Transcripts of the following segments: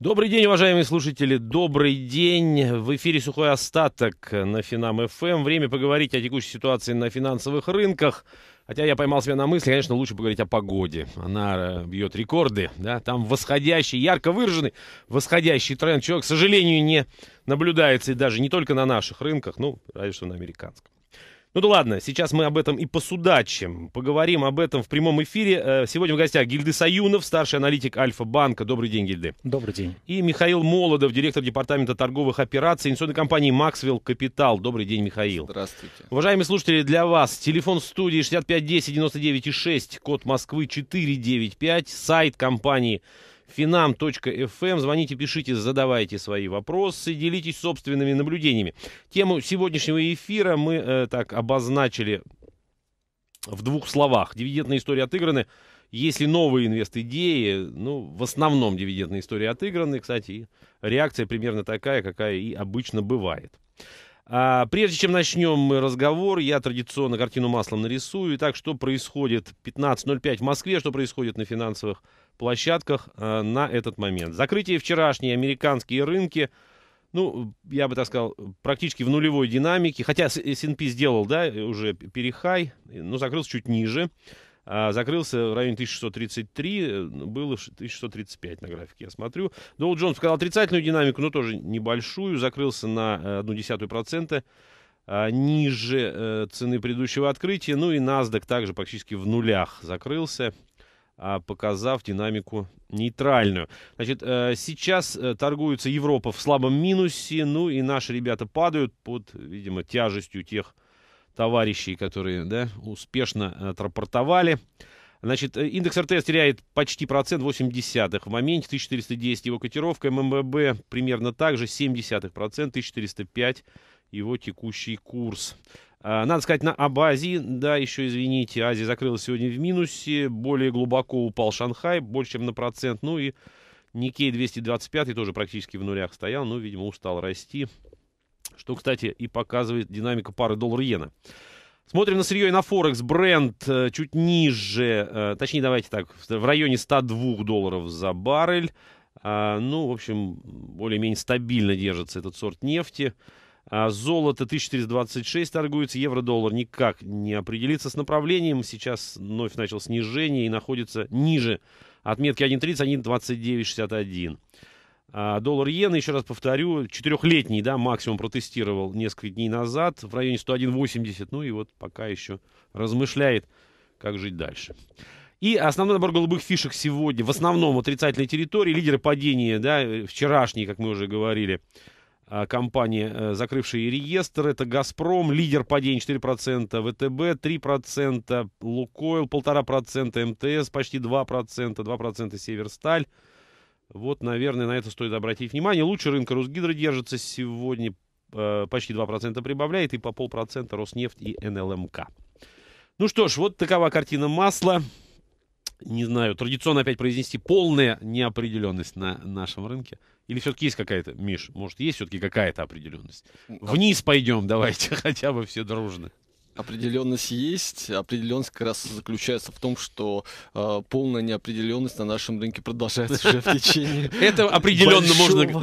Добрый день, уважаемые слушатели, добрый день. В эфире «Сухой остаток» на Финам ФМ. Эм. Время поговорить о текущей ситуации на финансовых рынках. Хотя я поймал себя на мысли, конечно, лучше поговорить о погоде. Она э, бьет рекорды, да, там восходящий, ярко выраженный восходящий тренд. Человек, к сожалению, не наблюдается и даже не только на наших рынках, ну, разве что на американском. Ну да ладно, сейчас мы об этом и посудачим. Поговорим об этом в прямом эфире. Э, сегодня в гостях Гильды Саюнов, старший аналитик Альфа-банка. Добрый день, Гильды. Добрый день. И Михаил Молодов, директор департамента торговых операций инвестиционной компании «Максвелл Капитал». Добрый день, Михаил. Здравствуйте. Уважаемые слушатели, для вас телефон студии 6510 99 6, код Москвы 495, сайт компании finam.fm. Эм. Звоните, пишите, задавайте свои вопросы, делитесь собственными наблюдениями. Тему сегодняшнего эфира мы э, так обозначили в двух словах. Дивидендные истории отыграны. Если новые инвест-идеи, ну, в основном дивидендные истории отыграны, кстати, реакция примерно такая, какая и обычно бывает. А, прежде чем начнем мы разговор, я традиционно картину маслом нарисую. Итак, что происходит 15.05 в Москве, что происходит на финансовых площадках э, на этот момент. Закрытие вчерашние американские рынки, ну, я бы так сказал, практически в нулевой динамике, хотя S&P сделал, да, уже перехай, но закрылся чуть ниже. А закрылся в районе 1633, э, было 1635 на графике, я смотрю. Доу Джонс показал отрицательную динамику, но тоже небольшую, закрылся на 0,1% э, а, ниже э, цены предыдущего открытия. Ну и NASDAQ также практически в нулях закрылся. А, показав динамику нейтральную. Значит, сейчас торгуется Европа в слабом минусе, ну и наши ребята падают под, видимо, тяжестью тех товарищей, которые да, успешно отрапортовали. Значит, э, индекс РТС теряет почти процент, 8 десятых. В моменте 1410 его котировка, ММБ примерно так же, 7 десятых процент, 1405 его текущий курс. А, надо сказать, на, об Азии, да, еще извините, Азия закрылась сегодня в минусе, более глубоко упал Шанхай, больше, чем на процент, ну и Никей 225 тоже практически в нулях стоял, но, ну, видимо, устал расти, что, кстати, и показывает динамика пары доллар-иена. Смотрим на сырье и на Форекс. Бренд э, чуть ниже, э, точнее, давайте так, в районе 102 долларов за баррель. А, ну, в общем, более-менее стабильно держится этот сорт нефти. А, золото 1326 торгуется, евро-доллар никак не определится с направлением. Сейчас вновь начал снижение и находится ниже отметки 1.30, 1.2961. А, а доллар иена, еще раз повторю, четырехлетний, да, максимум протестировал несколько дней назад в районе 101.80, ну и вот пока еще размышляет, как жить дальше. И основной набор голубых фишек сегодня, в основном отрицательной территории, лидеры падения, да, э, вчерашние, как мы уже говорили, а, компании, э, закрывшие реестр. Это «Газпром», лидер падений 4%, ВТБ 3%, «Лукойл» 1,5%, МТС почти 2%, 2% «Северсталь». Вот, наверное, на это стоит обратить внимание. Лучше рынка «Русгидро» держится сегодня, э, почти 2% прибавляет, и по полпроцента «Роснефть» и «НЛМК». Ну что ж, вот такова картина масла не знаю, традиционно опять произнести полная неопределенность на нашем рынке? Или все-таки есть какая-то, Миш, может, есть все-таки какая-то определенность? Ну, а Вниз пойдем, давайте хотя бы все дружно. Определенность есть. Определенность как раз заключается в том, что э, полная неопределенность на нашем рынке продолжается уже в течение. Это определенно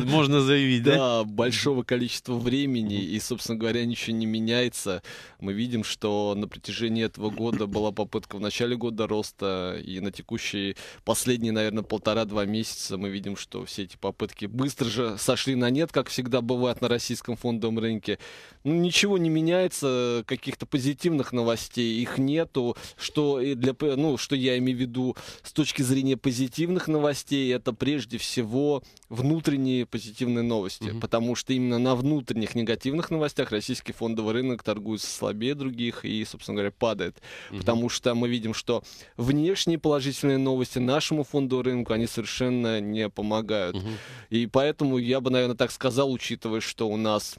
можно заявить, да? Да, большого количества времени. И, собственно говоря, ничего не меняется. Мы видим, что на протяжении этого года была попытка в начале года роста. И на текущие последние, наверное, полтора-два месяца мы видим, что все эти попытки быстро же сошли на нет, как всегда бывает на российском фондовом рынке. Ну, ничего не меняется, каких-то позитивных позитивных новостей, их нету. Что, для, ну, что я имею в виду с точки зрения позитивных новостей, это прежде всего внутренние позитивные новости, угу. потому что именно на внутренних негативных новостях российский фондовый рынок торгуется слабее других и, собственно говоря, падает, угу. потому что мы видим, что внешние положительные новости нашему фондовому рынку, они совершенно не помогают. Угу. И поэтому я бы, наверное, так сказал, учитывая, что у нас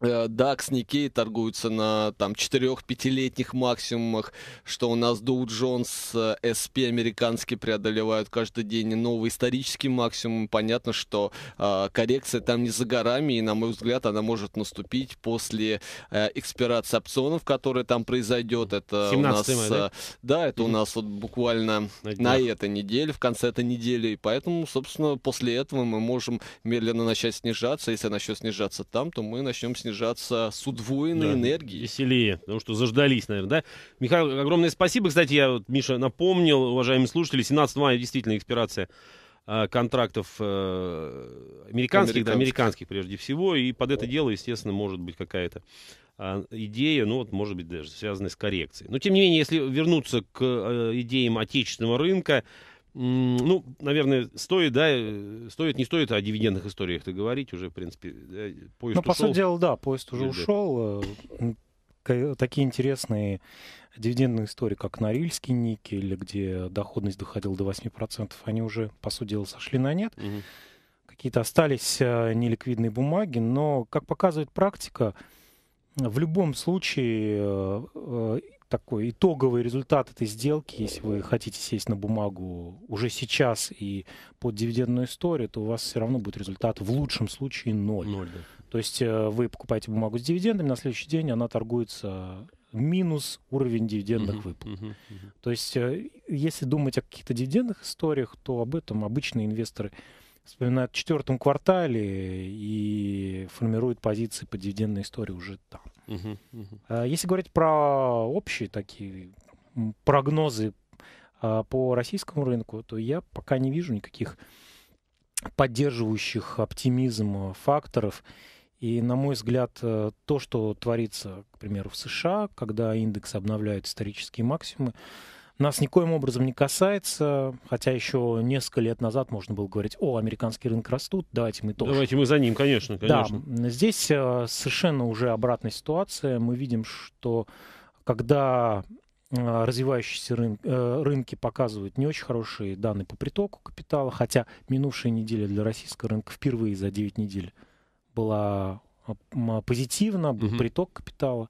DAX, э, Nikkei торгуются на там 4-5-летних максимумах, что у нас Dow Jones, SP э, американские преодолевают каждый день новый исторический максимум. Понятно, что э, коррекция там не за горами, и, на мой взгляд, она может наступить после э, экспирации опционов, которая там произойдет. Это у нас, мая, э, да? да, это mm-hmm. у нас вот буквально на, днях. на этой неделе, в конце этой недели, и поэтому, собственно, после этого мы можем медленно начать снижаться. Если начнет снижаться там, то мы начнем снижаться снижаться с удвоенной да. энергией. Веселее, потому что заждались, наверное, да? Михаил, огромное спасибо. Кстати, я, вот, Миша, напомнил, уважаемые слушатели, 17 мая действительно экспирация а, контрактов американских, э, американских. Да, американских прежде всего, и под это дело, естественно, может быть какая-то а, идея, ну вот, может быть, даже связанная с коррекцией. Но, тем не менее, если вернуться к э, идеям отечественного рынка, ну, наверное, стоит, да, э, стоит, не стоит о дивидендных историях-то говорить уже, в принципе. Да, поезд Ну, по сути дела, да, поезд уже Дивиденд. ушел. Э, э, такие интересные дивидендные истории, как Норильский никель, где доходность доходила до 8%, они уже, по сути дела, сошли на нет. Угу. Какие-то остались неликвидные бумаги, но, как показывает практика, в любом случае такой итоговый результат этой сделки, если вы хотите сесть на бумагу уже сейчас и под дивидендную историю, то у вас все равно будет результат в лучшем случае ноль. ноль да. То есть э, вы покупаете бумагу с дивидендами, на следующий день она торгуется минус уровень дивидендных uh-huh, выплат. Uh-huh, uh-huh. То есть э, если думать о каких-то дивидендных историях, то об этом обычные инвесторы вспоминают в четвертом квартале и формируют позиции по дивидендной истории уже там. А, если говорить про общие такие прогнозы а, по российскому рынку, то я пока не вижу никаких поддерживающих оптимизм факторов. И, на мой взгляд, э, то, что творится, к примеру, в США, когда индекс обновляет исторические максимумы, нас никоим образом не касается, хотя еще несколько лет назад можно было говорить, о, американский рынок растут, давайте мы тоже. Давайте мы за ним, конечно, конечно. Да, здесь э, совершенно уже обратная ситуация. Мы видим, что когда э, развивающиеся э, рынки показывают не очень хорошие данные по притоку капитала, хотя минувшая неделя для российского рынка впервые за 9 недель была позитивна, был угу. приток капитала.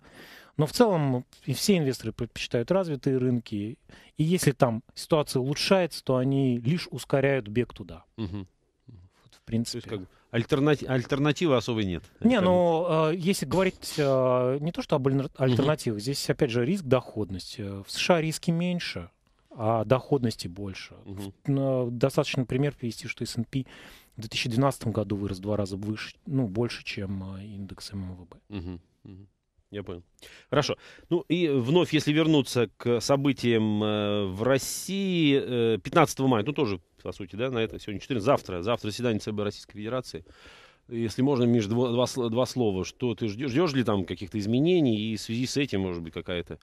Но в целом и все инвесторы предпочитают развитые рынки. И если там ситуация улучшается, то они лишь ускоряют бег туда. Угу. Вот, в принципе. То есть, как Альтернати- альтернативы особой нет. Не, ну, э, если говорить э, не то, что об альтернативах, угу. здесь, опять же, риск, доходность. В США риски меньше, а доходности больше. Угу. Достаточно пример привести, что S&P в 2012 году вырос в два раза выше, ну, больше, чем а, индекс ММВБ. Эм эм угу. Угу. Я понял. Хорошо. Ну и вновь, если вернуться к событиям э, в России, э, 15 мая, ну тоже, по сути, да, на это сегодня 14, завтра, завтра заседание ЦБ Российской Федерации. Если можно, Миш, два, два, два слова, что ты ждешь, ждешь ли там каких-то изменений и в связи с этим, может быть, какая-то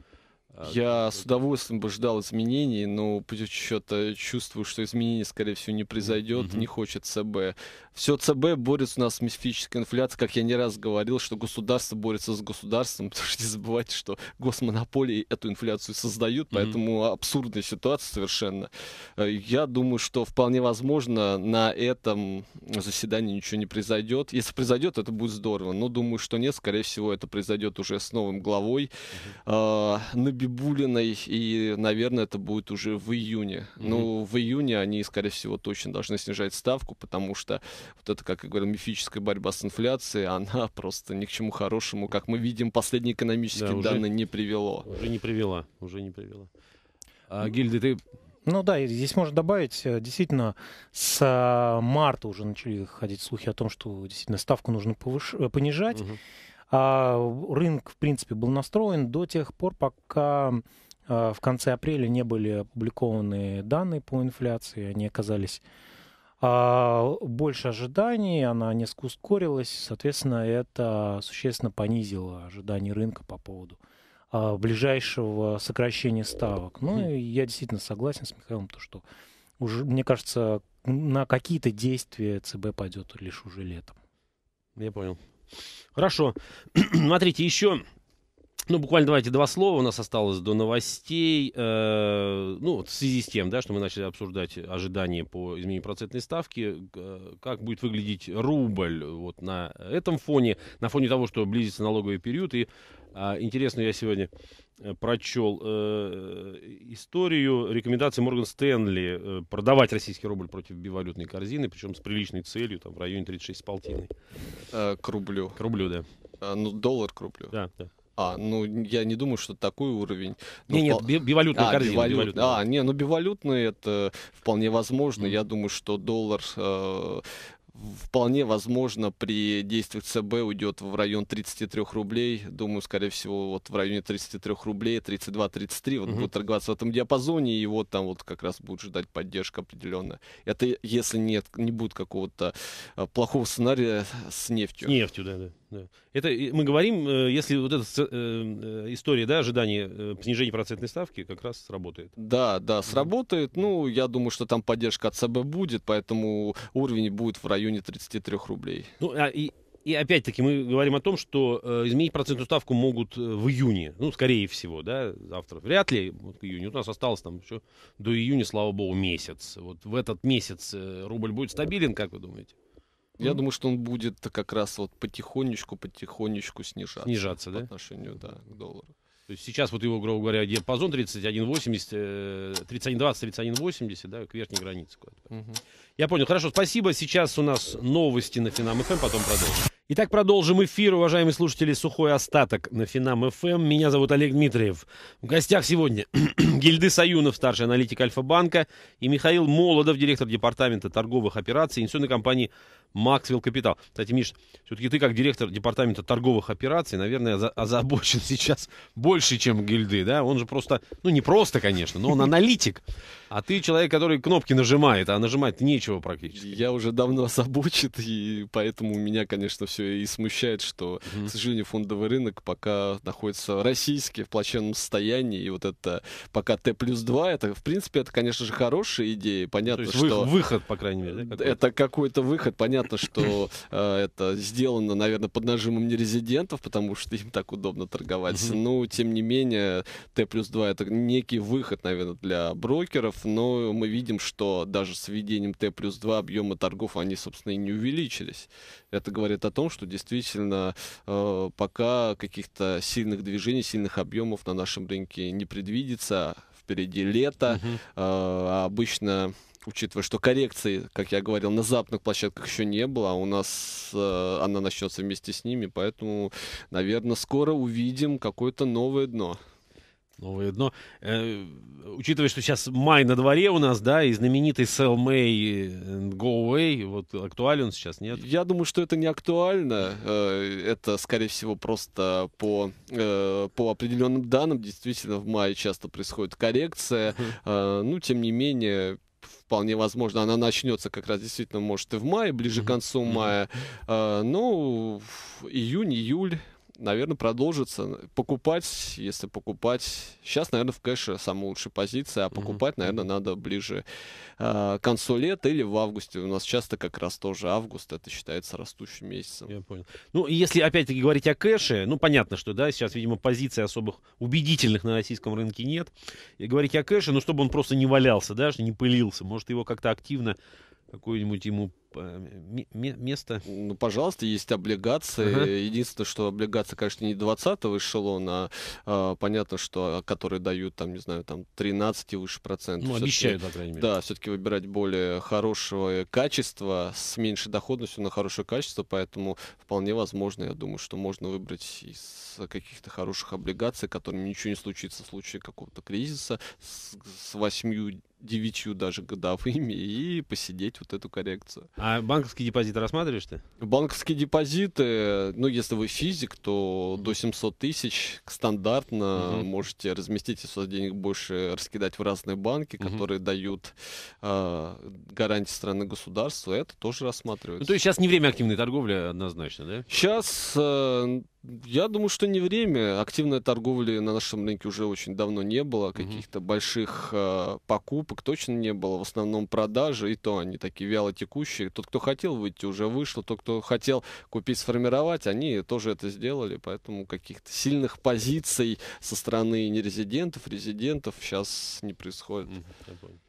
а, я с удовольствием бы ждал изменений, но по счету чувствую, что изменений, скорее всего, не произойдет, mm-hmm. не хочет ЦБ. Все ЦБ борется у нас с мифической инфляцией, как я не раз говорил, что государство борется с государством, потому что не забывайте, что госмонополии эту инфляцию создают, mm-hmm. поэтому абсурдная ситуация совершенно. Э, я думаю, что вполне возможно на этом заседании ничего не произойдет. Если произойдет, это будет здорово, но думаю, что нет, скорее всего, это произойдет уже с новым главой. Mm-hmm Бибулиной, и, наверное, это будет уже в июне. Mm-hmm. Ну, в июне они, скорее всего, точно должны снижать ставку, потому что вот это, как я говорил, мифическая борьба с инфляцией, она просто ни к чему хорошему, как мы видим, последние экономические да, уже, данные не привело. Уже не привела, уже не привела. А, Гильды, ты ну да, здесь можно добавить, э, действительно, с э, марта уже начали ходить слухи о том, что действительно ставку нужно повыш... Э, понижать. Угу. А, рынок, в принципе, был настроен до тех пор, пока а, в конце апреля не были опубликованы данные по инфляции, они оказались а, больше ожиданий, она несколько ускорилась, соответственно, это существенно понизило ожидания рынка по поводу ближайшего сокращения ставок. Ну, и я действительно согласен с Михаилом, то, что уже, мне кажется, на какие-то действия ЦБ пойдет лишь уже летом. Я понял. Хорошо. Смотрите, еще ну, буквально давайте два слова у нас осталось до новостей. Э, ну, в связи с тем, да, что мы начали обсуждать ожидания по изменению процентной ставки, как будет выглядеть рубль вот на этом фоне, на фоне того, что близится налоговый период. И э, а, интересно, я сегодня э, прочел э, историю рекомендации Морган Стэнли э, продавать российский рубль против бивалютной корзины, причем с приличной целью, там, в районе 36,5. Э, к рублю. К рублю, да. А, ну, доллар к рублю. Да, да. А, ну я не думаю, что такой уровень. Ну, не, впол... нет, бивалютная а, корзина. Бивалют... Бивалютная. А, не, ну бивалютная это вполне возможно. mm Я думаю, что доллар э, вполне возможно при действиях ЦБ уйдет в район 33 рублей. Думаю, скорее всего, вот в районе 33 рублей, 32-33, вот угу. будет торговаться в этом диапазоне, и вот там вот как раз будет ждать поддержка определенная. Это если нет, не будет какого-то э, плохого сценария с нефтью. С нефтью, да, да. Это мы говорим, э, если вот эта э, э, история да, ожидание снижения процентной ставки как раз сработает. Да, да, сработает. Ну, я думаю, что там поддержка от ЦБ будет, поэтому уровень будет в районе 33 рублей. Ну, а, и, и опять-таки мы говорим о том, что изменить процентную ставку могут в июне, ну, скорее всего, да, завтра. Вряд ли вот, к июню. Вот у нас осталось там еще до июня, слава богу, месяц. Вот в этот месяц рубль будет стабилен, как вы думаете? Я думаю, что он будет как раз вот потихонечку, потихонечку снижаться. Снижаться, по да? По отношению, да, к доллару. То есть сейчас вот его, грубо говоря, диапазон 31,80, 31,20, 31,80, да, к верхней границе. Угу. Я понял. Хорошо, спасибо. Сейчас у нас новости на Финам ФМ, эм, потом продолжим. Итак, продолжим эфир, уважаемые слушатели, сухой остаток на Финам ФМ. Эм. Меня зовут Олег Дмитриев. В гостях сегодня Гильды Саюнов, старший аналитик Альфа-банка, и Михаил Молодов, директор департамента торговых операций инвестиционной компании Максвелл Капитал. Кстати, Миш, все-таки ты как директор департамента торговых операций, наверное, озабочен сейчас больше, чем гильды, да? Он же просто, ну не просто, конечно, но он аналитик. А ты человек, который кнопки нажимает, а нажимать нечего практически. Я уже давно озабочен, и поэтому меня, конечно, все и смущает, что, mm к сожалению, фондовый рынок пока находится российский в плачевном состоянии, и вот это пока Т плюс 2, это, в принципе, это, конечно же, хорошая идея, ну, понятно, что... выход, по крайней мере. Да, какой-то? Это какой-то выход, понятно, понятно, что э, это сделано, наверное, под нажимом не резидентов, потому что им так удобно торговать. Mm-hmm. Но, тем не менее, Т плюс 2 это некий выход, наверное, для брокеров, но мы видим, что даже с введением Т плюс 2 объемы торгов, они, собственно, и не увеличились. Это говорит о том, что действительно э, пока каких-то сильных движений, сильных объемов на нашем рынке не предвидится. Впереди лето. Mm -hmm. Э, а обычно учитывая, что коррекции, как я говорил, на западных площадках еще не было, а у нас э, она начнется вместе с ними, поэтому, наверное, скоро увидим какое-то новое дно. Новое дно. Э, учитывая, что сейчас май на дворе у нас, да, и знаменитый Sell May and Go Away, вот актуален сейчас, нет? Я думаю, что это не актуально. Э, это, скорее всего, просто по, э, по определенным данным. Действительно, в мае часто происходит коррекция. Э, ну, тем не менее, вполне возможно, она начнется как раз действительно, может, и в мае, ближе к концу мая. А, ну, июнь, июль, наверное, продолжится. Покупать, если покупать... Сейчас, наверное, в кэше самая лучшая позиция, а покупать, mm-hmm. наверное, надо ближе э, к концу лета или в августе. У нас часто как раз тоже август, это считается растущим месяцем. Я понял. Ну, если опять-таки говорить о кэше, ну, понятно, что, да, сейчас, видимо, позиций особых убедительных на российском рынке нет. И говорить о кэше, ну, чтобы он просто не валялся, да, не пылился. Может, его как-то активно какой нибудь ему место. Ну, пожалуйста, есть облигации. Ага. Единственное, что облигации, конечно, не 20-го эшелона, а, понятно, что а, которые дают, там, не знаю, там 13 и выше процентов. Ну, обещают, по крайней мере. Да, все-таки выбирать более хорошего качества с меньшей доходностью на хорошее качество, поэтому вполне возможно, я думаю, что можно выбрать из каких-то хороших облигаций, которыми ничего не случится в случае какого-то кризиса, с, с 8 девятью даже годовыми и посидеть вот эту коррекцию. А банковские депозиты рассматриваешь ты? Банковские депозиты, ну, если вы физик, то до 700 тысяч стандартно угу. можете разместить, если денег больше, раскидать в разные банки, угу. которые дают э, гарантии страны государства. Это тоже рассматривается. Ну, то есть сейчас не время активной торговли однозначно, да? Сейчас э, я думаю, что не время. Активной торговли на нашем рынке уже очень давно не было. Каких-то mm-hmm. больших э, покупок точно не было. В основном продажи, и то они такие вяло текущие. Тот, кто хотел выйти, уже вышел. Тот, кто хотел купить, сформировать, они тоже это сделали. Поэтому каких-то сильных позиций со стороны нерезидентов, резидентов сейчас не происходит. Mm-hmm.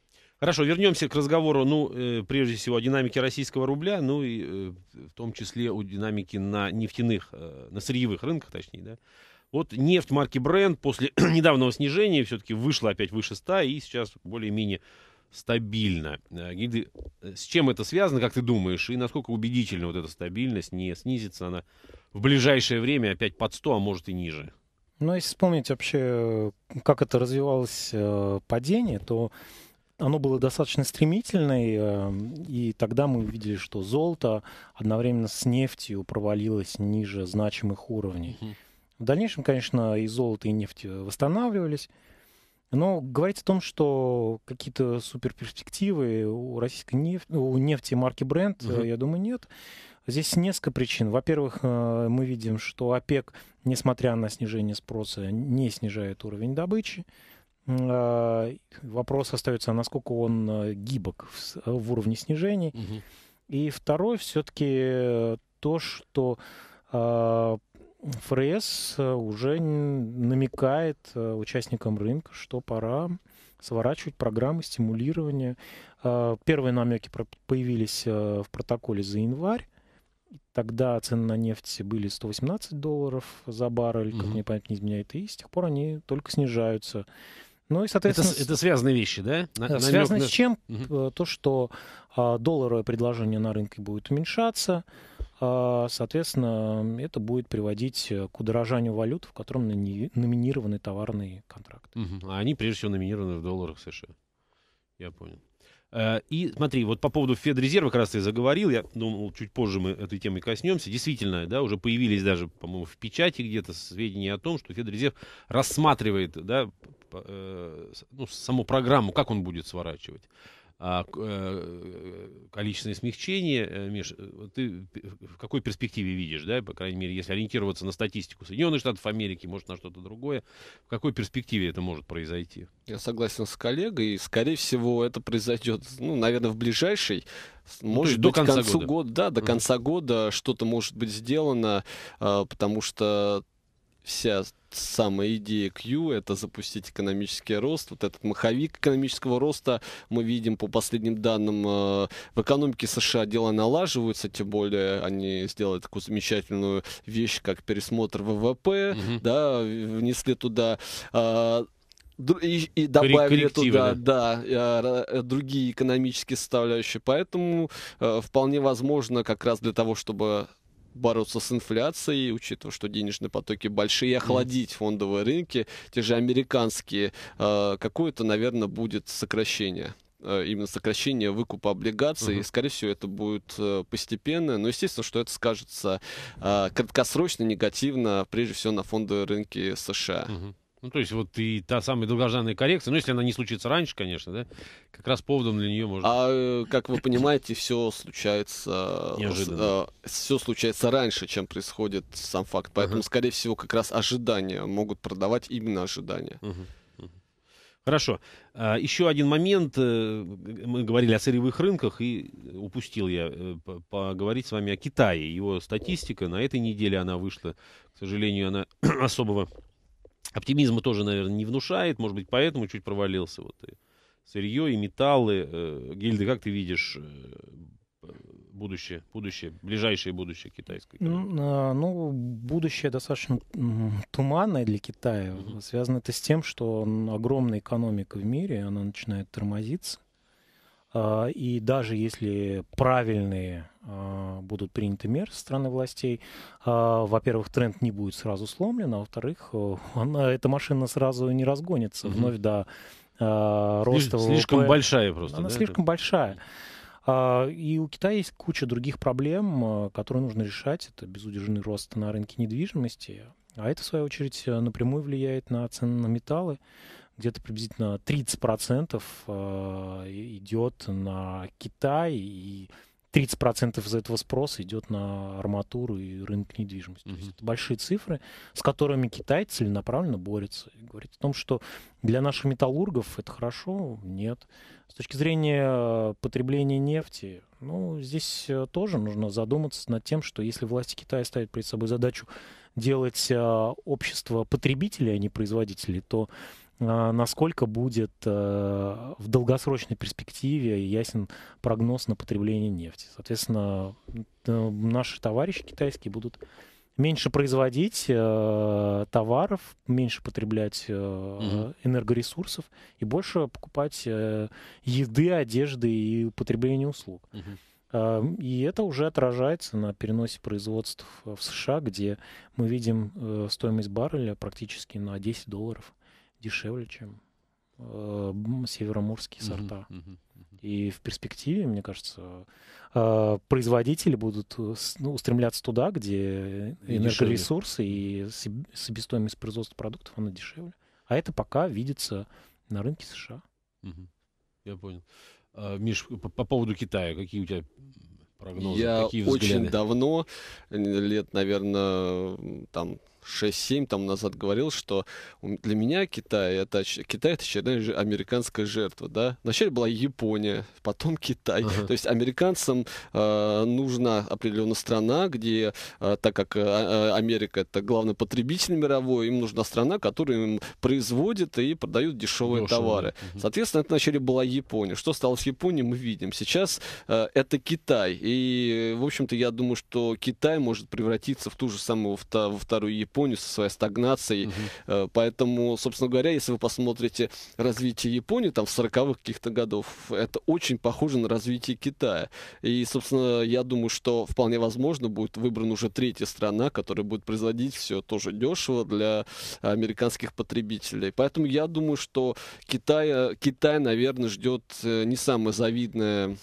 Хорошо, вернемся к разговору, ну, э, прежде всего, о динамике российского рубля, ну, и э, в том числе о динамике на нефтяных, э, на сырьевых рынках, точнее, да. Вот нефть марки Brent после недавнего снижения все-таки вышла опять выше 100 и сейчас более-менее стабильно. Э, гиды, э, с чем это связано, как ты думаешь, и насколько убедительна вот эта стабильность, не снизится она в ближайшее время опять под 100, а может и ниже? Ну, если вспомнить вообще, э, как это развивалось падение, то оно было достаточно стремительное, эм, и тогда мы увидели, что золото одновременно с нефтью провалилось ниже значимых уровней. В дальнейшем, конечно, и золото, и нефть э, восстанавливались. Но говорить о том, что какие-то суперперспективы у российской нефти, у нефти марки бренд, угу. Э, я думаю, нет. Здесь несколько причин. Во-первых, э, мы видим, что ОПЕК, несмотря на снижение спроса, не снижает уровень добычи. А, вопрос остается, насколько он э, гибок в, в уровне снижений. Угу. И второй все-таки э, то, что а, ФРС э, уже намекает участникам рынка, что пора сворачивать программы стимулирования. А, первые намеки появились в протоколе за январь. Тогда цены на нефть были 118 долларов за баррель, как мне память не изменяет, и с тех пор они только снижаются. Ну и, соответственно... Это, это связанные вещи, да? На, связано на... с чем? Угу. То, что а, долларовое предложение на рынке будет уменьшаться, а, соответственно, это будет приводить э, к удорожанию валют, в котором номи... номинированы товарные контракты. Угу. А они, прежде всего, номинированы в долларах США. Я понял. Э, и смотри, вот по поводу Федрезерва как раз ты заговорил, я думал, чуть позже мы этой темой коснемся. Действительно, да, уже появились даже, по-моему, в печати где-то сведения о том, что Федрезерв рассматривает, да, э, ну, саму программу, как он будет сворачивать а, э, количественное смягчение, э, Миш, э, ты в какой перспективе видишь, да, по крайней мере, если ориентироваться на статистику Соединенных Штатов Америки, может, на что-то другое, в какой перспективе это может произойти? Я согласен с коллегой, и, скорее всего, это произойдет, ну, наверное, в ближайшей ну, может ну, быть, до конца концу года. года да, до mm-hmm. конца года что-то может быть сделано, а, потому что вся самая идея Q — это запустить экономический рост. Вот этот маховик экономического роста мы видим по последним данным. Э, в экономике США дела налаживаются, тем более они сделали такую замечательную вещь, как пересмотр ВВП, Mm -hmm. да, внесли туда а, и, и добавили туда да, э, э, другие экономические составляющие. Поэтому э, вполне возможно как раз для того, чтобы бороться с инфляцией, учитывая, что денежные потоки большие, и охладить фондовые рынки, те же американские, э, какое-то, наверное, будет сокращение э, именно сокращение выкупа облигаций. Угу. Скорее всего, это будет э, постепенно, но естественно, что это скажется краткосрочно негативно, прежде всего, на фондовые рынки США. Угу. Ну, то есть вот и та самая долгожданная коррекция, ну, если она не случится раньше, конечно, да, как раз поводом для нее можно. А, э, как вы понимаете, все случается... Э, Неожиданно. Э, все случается раньше, чем происходит сам факт. Поэтому, uh-huh. скорее всего, как раз ожидания могут продавать именно ожидания. Uh-huh. Хорошо. А, Еще один момент. Мы говорили о сырьевых рынках, и упустил я поговорить с вами о Китае. Его статистика на этой неделе она вышла. К сожалению, она особого Оптимизма тоже, наверное, не внушает, может быть, поэтому чуть провалился. Вот и сырье, и металлы. Э, Гильды, как ты видишь э, будущее, будущее, ближайшее будущее китайской экономики? А, ну, будущее достаточно туманное для Китая. Связано это с тем, что огромная экономика в мире, она начинает тормозиться. А, и даже если правильные а, будут приняты меры со стороны властей, а, во-первых, тренд не будет сразу сломлен, а во-вторых, она, эта машина сразу не разгонится вновь до роста Слишком, слишком большая просто. Она да, слишком это? большая. И у Китая есть куча других проблем, которые нужно решать. Это безудержный рост на рынке недвижимости. А это, в свою очередь, напрямую влияет на цены на металлы где-то приблизительно 30% э, идет на Китай, и 30% из этого спроса идет на арматуру и рынок недвижимости. Mm-hmm. То есть это большие цифры, с которыми Китай целенаправленно борется. И говорит о том, что для наших металлургов это хорошо, нет. С точки зрения потребления нефти, ну, здесь э, тоже нужно задуматься над тем, что если власти Китая ставят перед собой задачу делать э, общество потребителей, а не производителей, то а, насколько будет а, в долгосрочной перспективе ясен прогноз на потребление нефти. Соответственно, наши товарищи китайские будут меньше производить а, товаров, меньше потреблять энергоресурсов и больше покупать э, еды, одежды и потребление услуг. и это уже отражается на переносе производств в США, где мы видим э, стоимость барреля практически на 10 долларов дешевле, чем э, североморские mm-hmm. сорта. Mm-hmm. Mm-hmm. И в перспективе, мне кажется, э, производители будут э, ну, устремляться туда, где и энергоресурсы дешевле. и себестоимость производства продуктов, она дешевле. А это пока видится на рынке США. Угу. Я понял. А, Миш, по, по поводу Китая, какие у тебя прогнозы? Я какие взгляды? очень давно, лет, наверное, там 6-7 там назад говорил, что для меня Китай это, Китай это очередная же американская жертва. Да? Вначале была Япония, потом Китай. Ага. То есть американцам э, нужна определенная страна, где, э, так как э, а, э Америка это главный потребитель мировой, им нужна страна, которая им производит и продает дешевые Дешево. товары. Угу. Соответственно, это вначале была Япония. Что стало с Японией, мы видим. Сейчас э, это Китай. И, в общем-то, я думаю, что Китай может превратиться в ту же самую во вторую Японию Японию со своей стагнацией. Угу. Поэтому, собственно говоря, если вы посмотрите развитие Японии там в 40-х каких-то годов, это очень похоже на развитие Китая. И, собственно, я думаю, что вполне возможно будет выбрана уже третья страна, которая будет производить все тоже дешево для американских потребителей. Поэтому я думаю, что Китай, э, Китай наверное, ждет э, не самое завидное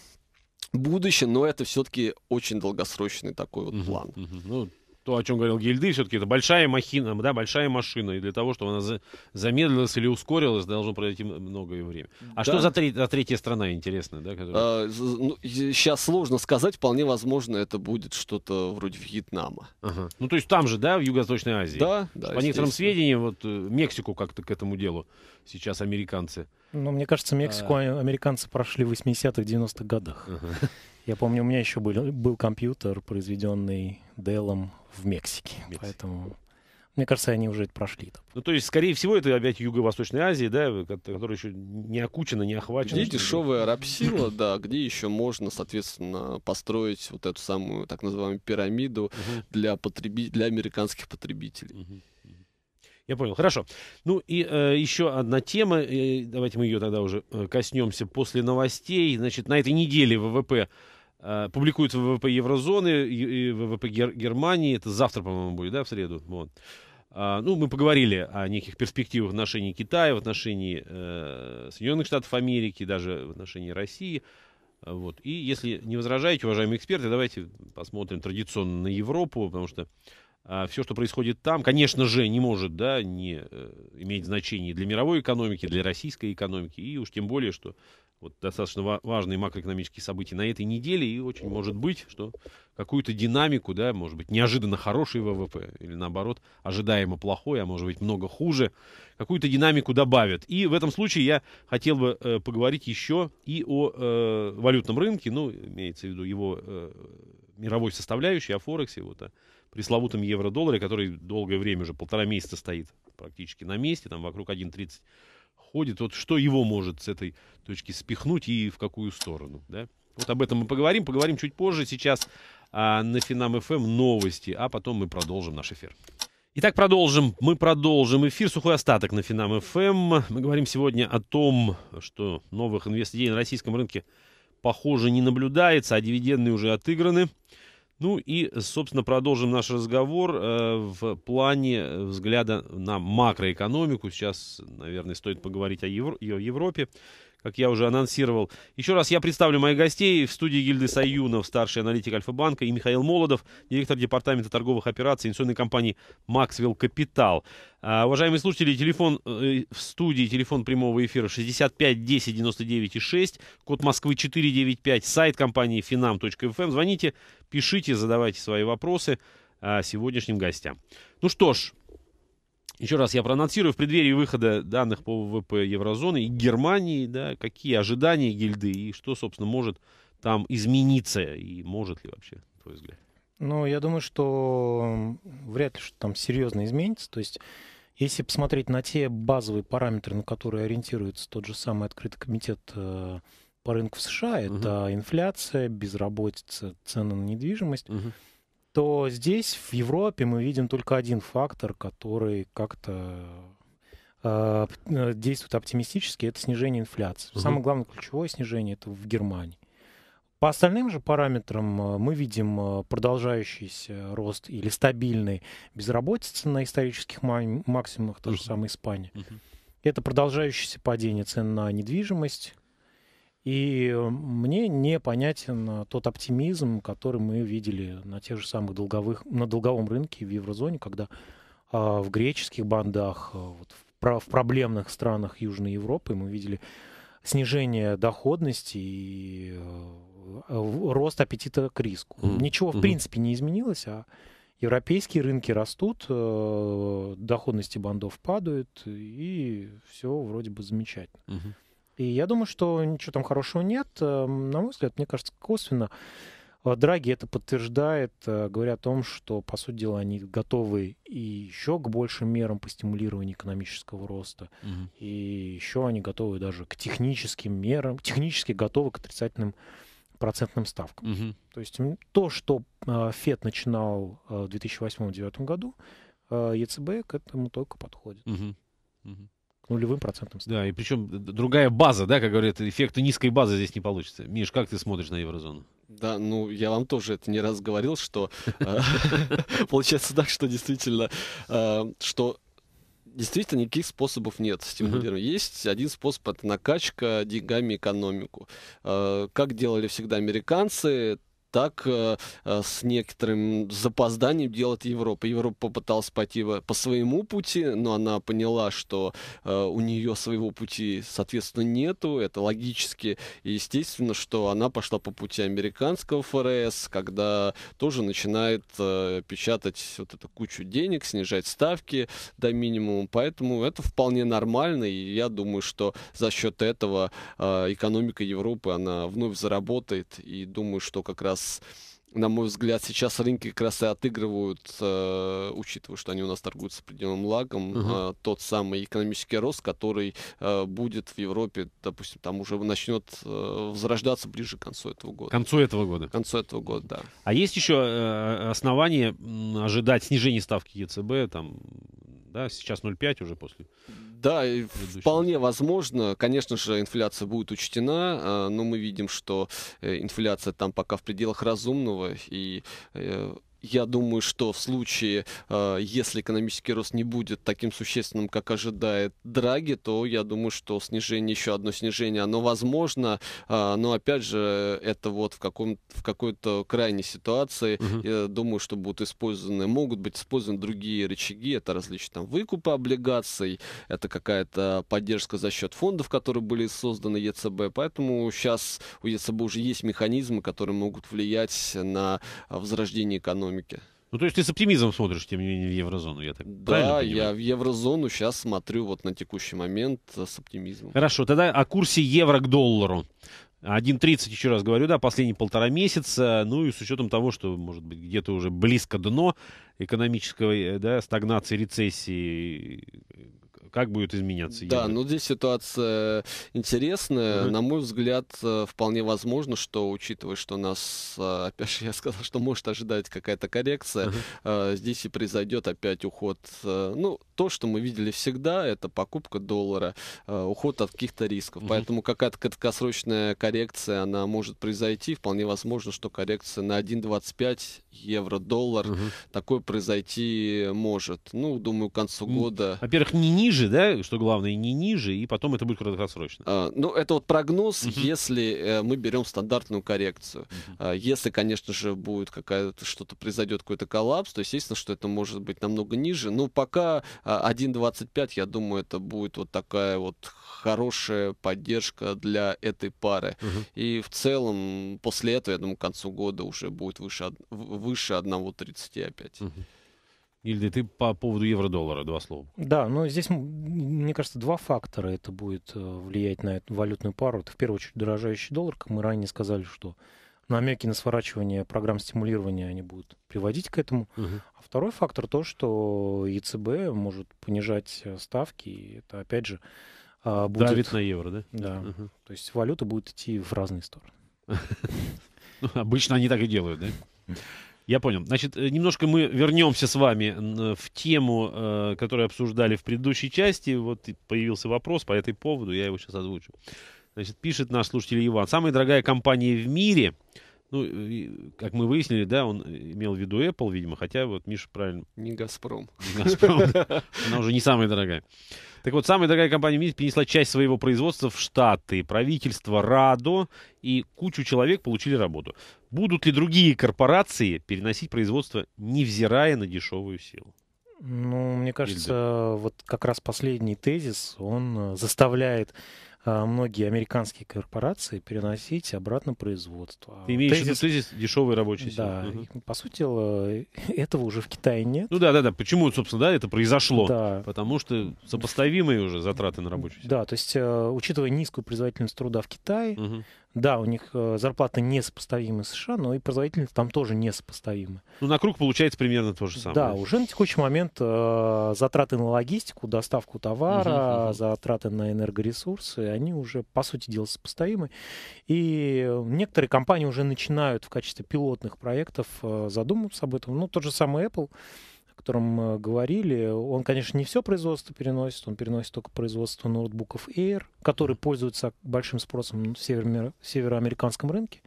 будущее, но это все-таки очень долгосрочный такой вот план. Uh-huh, uh-huh. Ну, то, о чем говорил Гильды, все-таки это большая махина, да, большая машина. И для того, чтобы она замедлилась или ускорилась, должно пройти многое время. А да. что за, треть, за третья страна, интересная Да, которая... а, ну, сейчас сложно сказать. Вполне возможно, это будет что-то вроде Вьетнама. Ага. Ну, то есть там же, да, в Юго-Восточной Азии? Да, да. По некоторым сведениям, вот э, Мексику как-то к этому делу сейчас американцы. Ну, мне кажется, Мексику а... а американцы прошли в 80-х, 90-х годах. Ага. Я помню, у меня еще был, был компьютер, произведенный Делом в Мексике. Мексике. Поэтому мне кажется, они уже это прошли. Там. Ну, то есть, скорее всего, это опять юго восточной Азии, да, которая еще не окучена, не охвачена. Где дешевая рапсила, да, где еще можно, соответственно, построить вот эту самую так называемую пирамиду для, потреби... для американских потребителей. Я понял, хорошо. Ну и э, еще одна тема, э, давайте мы ее тогда уже э, коснемся после новостей. Значит, на этой неделе ВВП Э, публикуют ВВП еврозоны и ВВП Германии. Это завтра, по-моему, будет, да, в среду. Вот. А, ну, мы поговорили о неких перспективах в отношении Китая, в отношении э, Соединенных Штатов Америки, даже в отношении России. Вот. И если не возражаете, уважаемые эксперты, давайте посмотрим традиционно на Европу, потому что а, все, что происходит там, конечно же, не может да, не э, иметь значения для мировой экономики, для российской экономики, и уж тем более, что вот достаточно ва- важные макроэкономические события на этой неделе, и очень может быть, что какую-то динамику, да, может быть, неожиданно хороший ВВП, или наоборот, ожидаемо плохой, а может быть, много хуже, какую-то динамику добавят. И в этом случае я хотел бы э, поговорить еще и о э, валютном рынке, ну, имеется в виду его э, мировой составляющей, о Форексе, вот о пресловутом евро-долларе, который долгое время, уже полтора месяца стоит практически на месте, там вокруг 1,30 ходит, вот что его может с этой точки спихнуть и в какую сторону, да? Вот об этом мы поговорим, поговорим чуть позже. Сейчас а, на Финам ФМ эм новости, а потом мы продолжим наш эфир. Итак, продолжим. Мы продолжим эфир «Сухой остаток» на Финам ФМ. Эм. Мы говорим сегодня о том, что новых инвестидей на российском рынке, похоже, не наблюдается, а дивиденды уже отыграны. Ну и, собственно, продолжим наш разговор э, в плане взгляда на макроэкономику. Сейчас, наверное, стоит поговорить о, Евро- о Европе как я уже анонсировал. Еще раз я представлю моих гостей. В студии Гильды Союнов: старший аналитик Альфа-банка, и Михаил Молодов, директор департамента торговых операций инвестиционной компании «Максвелл Капитал». А, уважаемые слушатели, телефон э, в студии, телефон прямого эфира 65 10 99 6, код Москвы 495, сайт компании finam.fm. Эм. Звоните, пишите, задавайте свои вопросы а, сегодняшним гостям. Ну что ж, еще раз я проанонсирую, в преддверии выхода данных по ВВП еврозоны и Германии, да, какие ожидания гильды и что, собственно, может там измениться и может ли вообще, на твой взгляд? Ну, я думаю, что вряд ли что там серьезно изменится. То есть, если посмотреть на те базовые параметры, на которые ориентируется тот же самый открытый комитет э, по рынку в США, угу. это инфляция, безработица, цены на недвижимость, угу то здесь, в Европе, мы видим только один фактор, который как-то а, э, действует оптимистически, это снижение инфляции. Угу. Самое главное ключевое снижение это в Германии. По остальным же параметрам э, мы видим э, продолжающийся рост или стабильный безработица на исторических максимумах, то же самое Испания. Угу. Это продолжающееся падение цен на недвижимость, и э, мне не понятен тот оптимизм, который мы видели на тех же самых долговых, на долговом рынке в еврозоне, когда а, в греческих бандах, а, вот, в, про, в проблемных странах Южной Европы мы видели снижение доходности и а, рост аппетита к риску. Mm-hmm. Ничего в принципе не изменилось, а европейские рынки растут, э, доходности бандов падают, и все вроде бы замечательно. Mm-hmm. И я думаю, что ничего там хорошего нет. Э, на мой взгляд, мне кажется, косвенно. Э, Драги это подтверждает, э, говоря о том, что, по сути дела, они готовы и еще к большим мерам по стимулированию экономического роста, угу. и еще они готовы даже к техническим мерам, технически готовы к отрицательным процентным ставкам. Угу. То есть то, что ФЕД начинал в 2008-2009 году, ЕЦБ к этому только подходит. Угу. угу нулевым процентом. Да, и причем другая база, да, как говорят, эффекта низкой базы здесь не получится. Миш, как ты смотришь на еврозону? Да, ну я вам тоже это не раз говорил, что э, получается так, что действительно, э, что действительно никаких способов нет стимулирования. Есть один способ, это накачка деньгами экономику. Э, как делали всегда американцы, так э, э, с некоторым запозданием делает Европа. Европа попыталась пойти по своему пути, но она поняла, что э, у нее своего пути, соответственно, нету. Это логически и естественно, что она пошла по пути американского ФРС, когда тоже начинает печатать вот эту кучу денег, снижать ставки до минимума. Поэтому это вполне нормально, и я думаю, что за счет этого экономика Европы, она вновь заработает, и думаю, что как раз раз, на мой взгляд, сейчас рынки как раз и отыгрывают, э, учитывая, что они у нас торгуются с определенным лагом, uh-huh. э, тот самый экономический рост, который э, будет в Европе, допустим, там уже начнет э, возрождаться ближе к концу этого года. К концу этого года? К концу этого года, да. А есть еще э, основания ожидать снижения ставки ЕЦБ, там, да, сейчас 0,5 уже после? Да, вполне возможно. Конечно же, инфляция будет учтена, а, но мы видим, что э, инфляция там пока в пределах разумного и э, я думаю, что в случае, а, если экономический рост не будет таким существенным, как ожидает Драги, то я думаю, что снижение, еще одно снижение, оно возможно, а, но опять же, это вот в, каком, в какой-то крайней ситуации, угу. я думаю, что будут использованы, могут быть использованы другие рычаги, это различные там выкупы облигаций, это какая-то поддержка за счет фондов, которые были созданы ЕЦБ, поэтому сейчас у ЕЦБ уже есть механизмы, которые могут влиять на возрождение экономики экономике. Ну, то есть ты с оптимизмом смотришь, тем не менее, в еврозону, я так Да, я в еврозону сейчас смотрю вот на текущий момент э, с оптимизмом. Хорошо, тогда о курсе евро к доллару. 1.30, еще раз говорю, да, последние полтора месяца, ну и с учетом того, что, может быть, где-то уже близко дно экономической, э, да, стагнации, рецессии, как будет изменяться Да, ну здесь ситуация интересная. Угу. На мой взгляд, э, вполне возможно, что, учитывая, что нас, а, опять же, я сказал, что может ожидать какая-то коррекция, угу. здесь и произойдет опять уход. Э, ну, то, что мы видели всегда, это покупка доллара, а, уход от каких-то рисков. Угу. Поэтому какая-то краткосрочная коррекция, она может произойти. Вполне возможно, что коррекция на 1,25 евро-доллар угу. такое произойти может. Ну, думаю, к концу года. Во-первых, не ниже ниже, да, что главное, не ниже, и потом это будет краткосрочно. А, ну, это вот прогноз, uh-huh. если э, мы берем стандартную коррекцию. Uh-huh. если, конечно же, будет какая-то что-то произойдет, какой-то коллапс, то естественно, что это может быть намного ниже. Но пока 1.25, а, я думаю, это будет вот такая вот хорошая поддержка для этой пары. Uh-huh. И в целом после этого, я думаю, к концу года уже будет выше, выше 1.30 опять. Uh-huh. Или ты по поводу евро-доллара два слова. Да, но ну, здесь, мне кажется, два фактора это будет э, влиять на эту валютную пару. Это в первую очередь дорожающий доллар, как мы ранее сказали, что намеки на сворачивание программ стимулирования они будут приводить к этому. Угу. А второй фактор то, что ЕЦБ может понижать э, ставки, и это опять же а, будет... Давит на евро, да? Да. Угу. То есть валюта будет идти в разные стороны. Ну, обычно они так и делают, да? Я понял. Значит, э, немножко мы вернемся с вами э, в тему, э, которую обсуждали в предыдущей части. Вот появился вопрос по этой поводу, я его сейчас озвучу. Значит, пишет наш слушатель Иван. Самая дорогая компания в мире – ну, и, как мы выяснили, да, он имел в виду Apple, видимо, хотя вот Миша правильно... Не «Газпром». Не «Газпром». Она уже не самая дорогая. Так вот, самая дорогая компания в мире перенесла часть своего производства в Штаты. Правительство РАДО и кучу человек получили работу. Будут ли другие корпорации переносить производство, невзирая на дешевую силу? Ну, мне кажется, Или... вот как раз последний тезис, он э, заставляет а, многие американские корпорации переносить обратно производство. Ты имеешь в виду тезис дешевой рабочей силы. Да, угу. по сути, этого уже в Китае нет. Ну да, да, да. Почему, собственно, да, это произошло? Да. Потому что сопоставимые уже затраты на рабочую силу. Да, то есть, э, учитывая низкую производительность труда в Китае, угу. Да, у них э, зарплаты несопоставимы с США, но и производительность там тоже несопоставима. Ну, на круг получается примерно то же самое. Да, уже на текущий момент э, затраты на логистику, доставку товара, угу, угу. затраты на энергоресурсы, они уже, по сути дела, сопоставимы. И некоторые компании уже начинают в качестве пилотных проектов э, задумываться об этом. Ну, тот же самый Apple о котором говорили, он, конечно, не все производство переносит, он переносит только производство ноутбуков Air, которые пользуются большим спросом в северо- североамериканском рынке.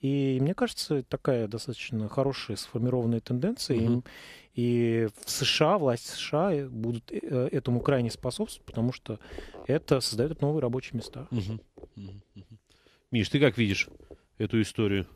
И мне кажется, такая достаточно хорошая сформированная тенденция. Mm-hmm. И, в США, власть США э, будут э, этому крайне способствовать, потому что это создает новые рабочие места. Mm-hmm. Mm-hmm. Миш, ты как видишь эту историю?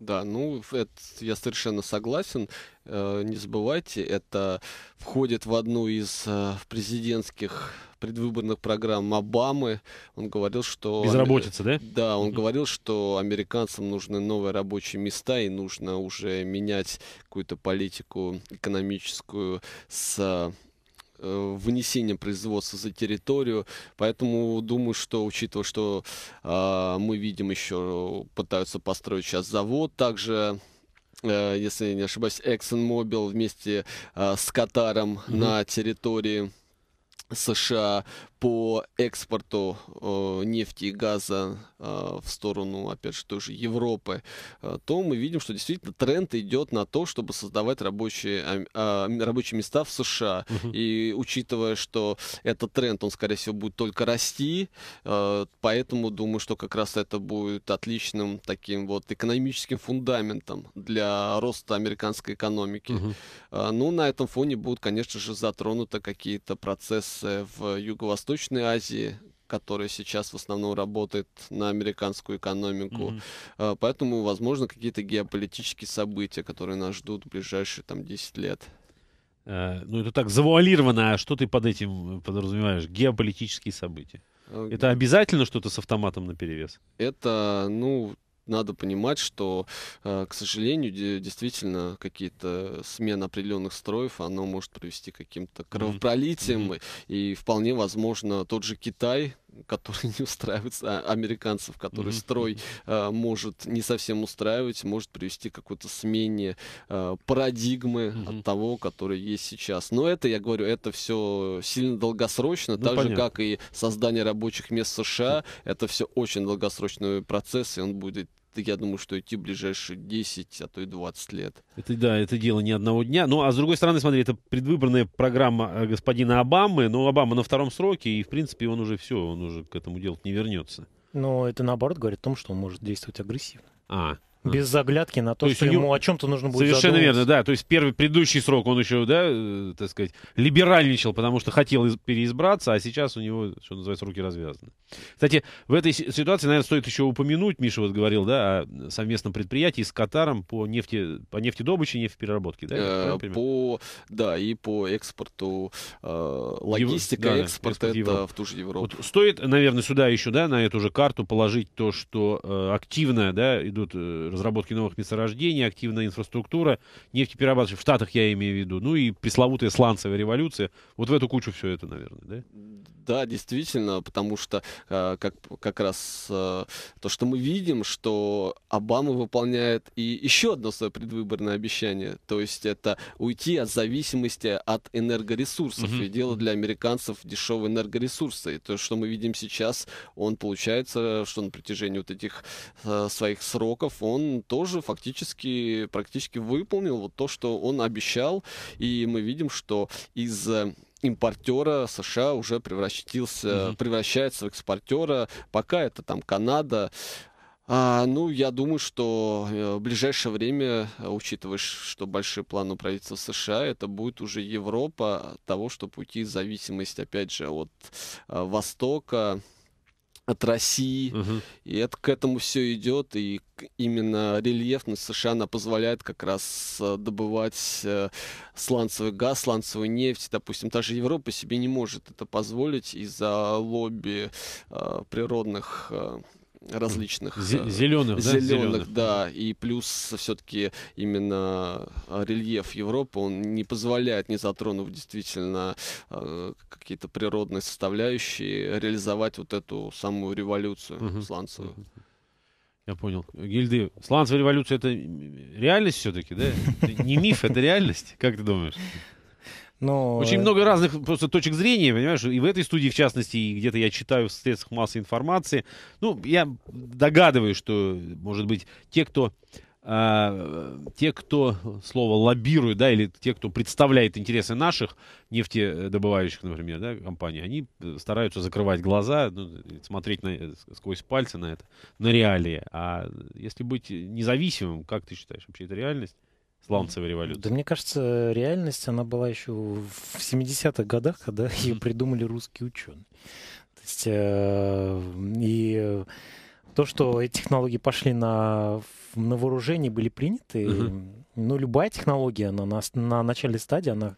Да, ну, это, я совершенно согласен. Э, не забывайте, это входит в одну из э, президентских предвыборных программ Обамы. Он говорил, что... Безработица, да? Да, он говорил, что американцам нужны новые рабочие места и нужно уже менять какую-то политику экономическую с Э, вынесения производства за территорию. Поэтому думаю, что учитывая, что э, мы видим еще пытаются построить сейчас завод, также э, если я не ошибаюсь, ExxonMobil вместе э, с Катаром mm-hmm. на территории США по экспорту э, нефти и газа э, в сторону, опять же, той же Европы, э, то мы видим, что действительно тренд идет на то, чтобы создавать рабочие, э, рабочие места в США. Угу. И учитывая, что этот тренд, он, скорее всего, будет только расти, э, поэтому думаю, что как раз это будет отличным таким вот экономическим фундаментом для роста американской экономики. Угу. Э, ну, на этом фоне будут, конечно же, затронуты какие-то процессы в Юго-Восточной Восточной Азии, которая сейчас в основном работает на американскую экономику. Mm-hmm. Поэтому, возможно, какие-то геополитические события, которые нас ждут в ближайшие там 10 лет. Э, ну, это так завуалировано. А что ты под этим подразумеваешь? Геополитические события. Э, это обязательно что-то с автоматом на перевес? Это, ну, надо понимать, что, э, к сожалению, действительно какие-то смены определенных строев, оно может привести к каким-то кровопролитиям, mm-hmm. и вполне возможно тот же Китай, который не устраивается а, американцев, который mm-hmm. строй а, может не совсем устраивать, может привести к какой-то смене а, парадигмы mm-hmm. от того, который есть сейчас. Но это, я говорю, это все сильно долгосрочно, ну, так понятно. же как и создание рабочих мест США. Mm-hmm. Это все очень долгосрочный процесс, и он будет я думаю, что идти ближайшие 10, а то и 20 лет. Это, да, это дело не одного дня. Ну, а с другой стороны, смотри, это предвыборная программа э, господина Обамы, но ну, Обама на втором сроке, и, в принципе, он уже все, он уже к этому делу не вернется. Но это, наоборот, говорит о том, что он может действовать агрессивно. А, без заглядки на то, то что ему о чем-то нужно будет Совершенно верно, да. То есть первый предыдущий срок он еще, да, э, так сказать, либеральничал, потому что хотел переизбраться, а сейчас у него, что называется, руки развязаны. Кстати, в этой ситуации, наверное, стоит еще упомянуть, Миша вот говорил, да, о совместном предприятии с Катаром по, нефти, по нефтедобыче, нефтепереработке, да? Э, по, да, и по экспорту, э, логистика Ев... да, экспорт, это Европы. в ту же Европу. Вот стоит, наверное, сюда еще, да, на эту же карту положить то, что э, активно, да, идут э, разработки новых месторождений, активная инфраструктура, нефтеперерабатывающих в Штатах я имею в виду, ну и пресловутая сланцевая революция. Вот в эту кучу все это, наверное, да? да, действительно, потому что э, как, как раз э, то, что мы видим, что Обама выполняет и еще одно свое предвыборное обещание, то есть это уйти от зависимости от энергоресурсов mm и дело для американцев дешевые энергоресурсы. И то, что мы видим сейчас, он получается, что на протяжении вот этих э, своих сроков он тоже фактически практически выполнил вот то, что он обещал, и мы видим, что из э, импортера США уже превратился, угу. превращается в экспортера. Пока это там Канада. А, ну, я думаю, что э, в ближайшее время, э, учитывая, что большие планы у правительства США, это будет уже Европа а, того, чтобы уйти в зависимость, опять же, от э, Востока, от России. Угу. И это к этому все идет. И именно рельефность США она позволяет как раз э, добывать э, сланцевый газ, сланцевую нефть. Допустим, та же Европа себе не может это позволить из-за лобби э, природных э, различных э, зеленых, зеленых, да? зеленых, да, и плюс все-таки именно а, рельеф Европы он не позволяет, не затронув действительно э, какие-то природные составляющие, реализовать вот эту самую революцию угу. сланцевую. Я понял. Гильды, сланцевая революция это реальность все-таки, да? Это не миф, это реальность. Как ты думаешь? Но... Очень много разных просто точек зрения, понимаешь, и в этой студии, в частности, и где-то я читаю в средствах массовой информации. Ну, я догадываюсь, что, может быть, те, кто а, те, кто слово лоббирует, да, или те, кто представляет интересы наших нефтедобывающих, например, да, компаний, они стараются закрывать глаза, ну, смотреть на, сквозь пальцы на это, на реалии. А если быть независимым, как ты считаешь, вообще это реальность? сланцевой революции? Да мне кажется, реальность, она была еще в 70-х годах, когда ее придумали русские ученые. То есть, э, и то, что эти технологии пошли на, на вооружение, были приняты, угу. ну, любая технология, она на, на начальной стадии, она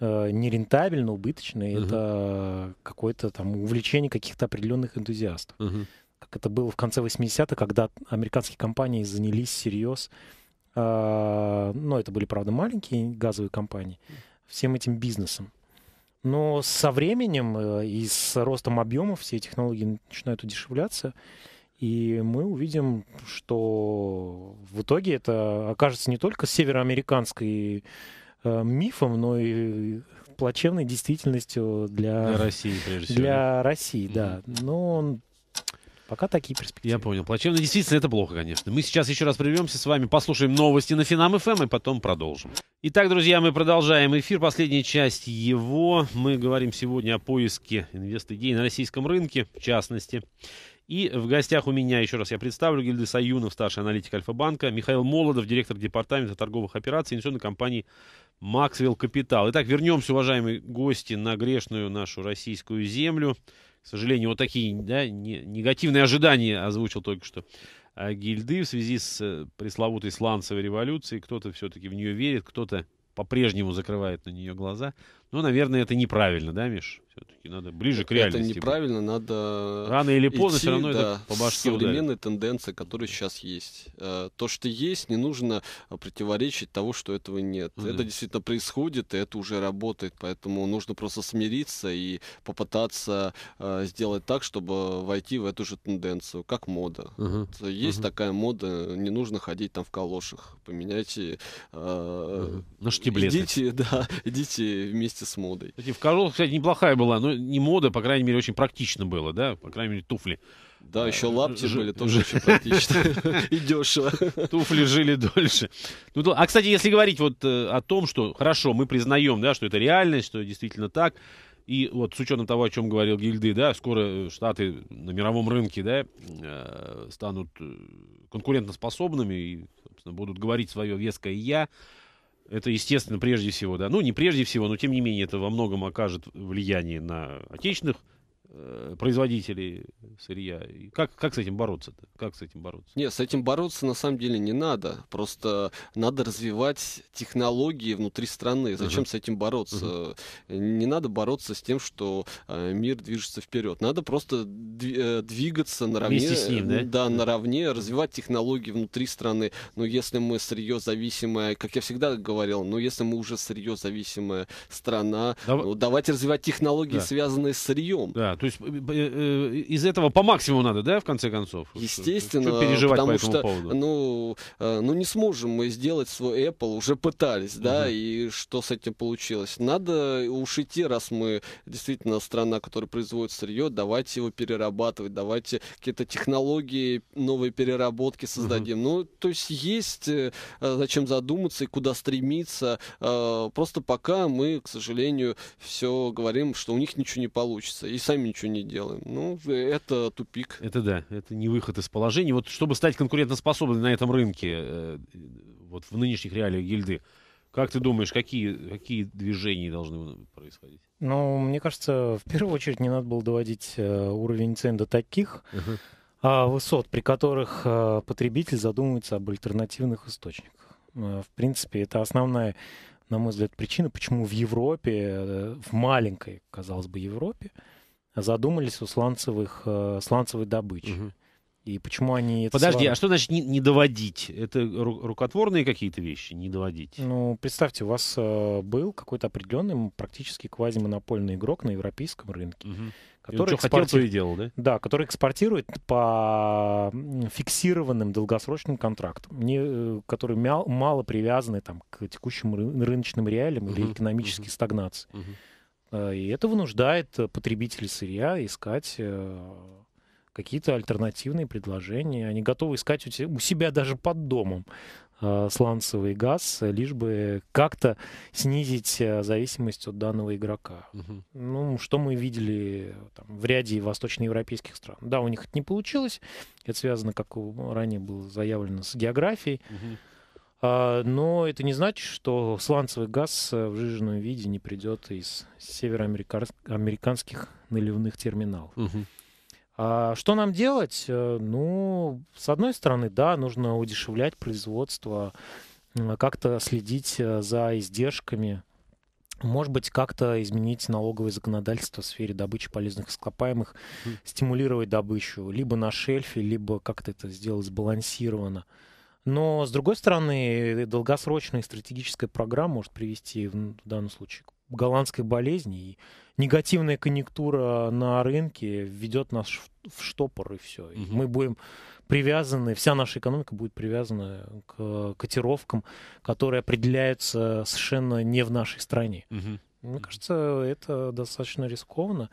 э, нерентабельно, убыточно. Угу. Это какое-то там увлечение каких-то определенных энтузиастов. Угу. Как это было в конце 80-х, когда американские компании занялись всерьез а, но это были, правда, маленькие газовые компании, всем этим бизнесом. Но со временем э, и с ростом объемов все технологии начинают удешевляться, и мы увидим, что в итоге это окажется не только североамериканской э, мифом, но и плачевной действительностью для, для России, прежде всего. Для России, да. Но он Пока такие перспективы. Я понял. Плачевно. Действительно, это плохо, конечно. Мы сейчас еще раз прервемся с вами, послушаем новости на Финам ФМ эм и потом продолжим. Итак, друзья, мы продолжаем эфир. Последняя часть его. Мы говорим сегодня о поиске инвест-идей на российском рынке, в частности. И в гостях у меня, еще раз я представлю, Гильды Саюнов, старший аналитик Альфа-банка, Михаил Молодов, директор департамента торговых операций инвестиционной компании «Максвелл Капитал». Итак, вернемся, уважаемые гости, на грешную нашу российскую землю. К сожалению, вот такие да, негативные ожидания озвучил только что а, гильды в связи с э, пресловутой сланцевой революцией. Кто-то все-таки в нее верит, кто-то по-прежнему закрывает на нее глаза. Ну, наверное, это неправильно, да, Миш? Все-таки надо ближе к реальности. Это неправильно, быть. надо... Рано или поздно идти, все равно да, это по башке современные ударит. тенденции, которые сейчас есть. Э, то, что есть, не нужно э, противоречить того, что этого нет. Mm-hmm. Это действительно происходит, и это уже работает, поэтому нужно просто смириться и попытаться э, сделать так, чтобы войти в эту же тенденцию, как мода. Mm-hmm. Есть mm-hmm. такая мода, не нужно ходить там в калошах, поменяйте... Mm-hmm. Э, На штиблеты. Идите, да, идите вместе вместе с модой. Кстати, в Карловке, кстати, неплохая была, но не мода, по крайней мере, очень практично было, да, по крайней мере, туфли. Да, еще лапти Ж... были тоже очень практично и дешево. Туфли жили дольше. Ну, а, кстати, если говорить вот э, о том, что, хорошо, мы признаем, да, что это реальность, что действительно так, и вот с учетом того, о чем говорил Гильды, да, скоро э, Штаты на мировом рынке, да, э, станут конкурентоспособными и, собственно, будут говорить свое веское «я», это, естественно, прежде всего, да. Ну, не прежде всего, но тем не менее, это во многом окажет влияние на отечественных Э, производителей сырья. как, как с этим бороться-то? Как с этим бороться? Нет, с этим бороться на самом деле не надо. Просто надо развивать технологии внутри страны. Зачем uh-huh. с этим бороться? Uh-huh. Не надо бороться с тем, что э, мир движется вперед. Надо просто э, двигаться наравне. Вместе с ним, да? Да, наравне, развивать технологии внутри страны. Но если мы сырье зависимое, как я всегда говорил, но если мы уже сырье зависимая страна, Дав... ну, давайте развивать технологии, да. связанные с сырьем. Да, то есть э, э, э, из этого по максимуму надо, да, в конце концов? Естественно, что переживать потому по этому что, поводу? Ну, ну, не сможем мы сделать свой Apple, уже пытались, угу. да, и что с этим получилось? Надо уж идти, раз мы действительно страна, которая производит сырье, давайте его перерабатывать, давайте какие-то технологии, новые переработки создадим. Угу. Ну, то есть есть зачем задуматься и куда стремиться. Просто пока мы, к сожалению, все говорим, что у них ничего не получится, и сами ничего не делаем. Ну, это тупик. Это да, это не выход из положения. Вот чтобы стать конкурентоспособным на этом рынке, э, вот в нынешних реалиях гильды, как ты думаешь, какие, какие движения должны происходить? Ну, мне кажется, в первую очередь не надо было доводить э, уровень цен до таких uh-huh. высот, при которых э, потребитель задумывается об альтернативных источниках. В принципе, это основная на мой взгляд, причина, почему в Европе, в маленькой, казалось бы, Европе, задумались у сланцевых, э, сланцевой добычи. Угу. И почему они... Подожди, свар... а что значит не, не доводить? Это ру- рукотворные какие-то вещи, не доводить? Ну, представьте, у вас э, был какой-то определенный практически квазимонопольный игрок на европейском рынке, угу. который, и экспорти... хотел, и делал, да? Да, который экспортирует по фиксированным долгосрочным контрактам, не, э, которые мял, мало привязаны там, к текущим ры... рыночным реалиям угу. или экономической угу. стагнации. Угу. Э, и это вынуждает потребителей сырья искать э, какие-то альтернативные предложения. Они готовы искать у, себя даже под домом э, сланцевый газ, лишь бы как-то снизить зависимость от данного игрока. Угу. Ну, что мы видели там, в ряде восточноевропейских стран. Да, у них это не получилось. Это связано, как ранее было заявлено, с географией. Угу а, но это не значит, что сланцевый газ э, в жиженном виде не придет из североамериканских наливных терминалов. Угу. А что нам делать? Э, ну, с одной стороны, да, нужно удешевлять производство, как-то следить э, за издержками, может быть, как-то изменить налоговое законодательство в сфере добычи полезных ископаемых, стимулировать добычу либо на шельфе, либо как-то это сделать сбалансированно. Но, с другой стороны, долгосрочная стратегическая программа может привести в, данном случае к голландской болезни. И негативная конъюнктура на рынке ведет нас в, штопор, и все. И Мы будем привязаны, вся наша экономика будет привязана к котировкам, которые определяются совершенно не в нашей стране. Угу. Мне кажется, это достаточно рискованно.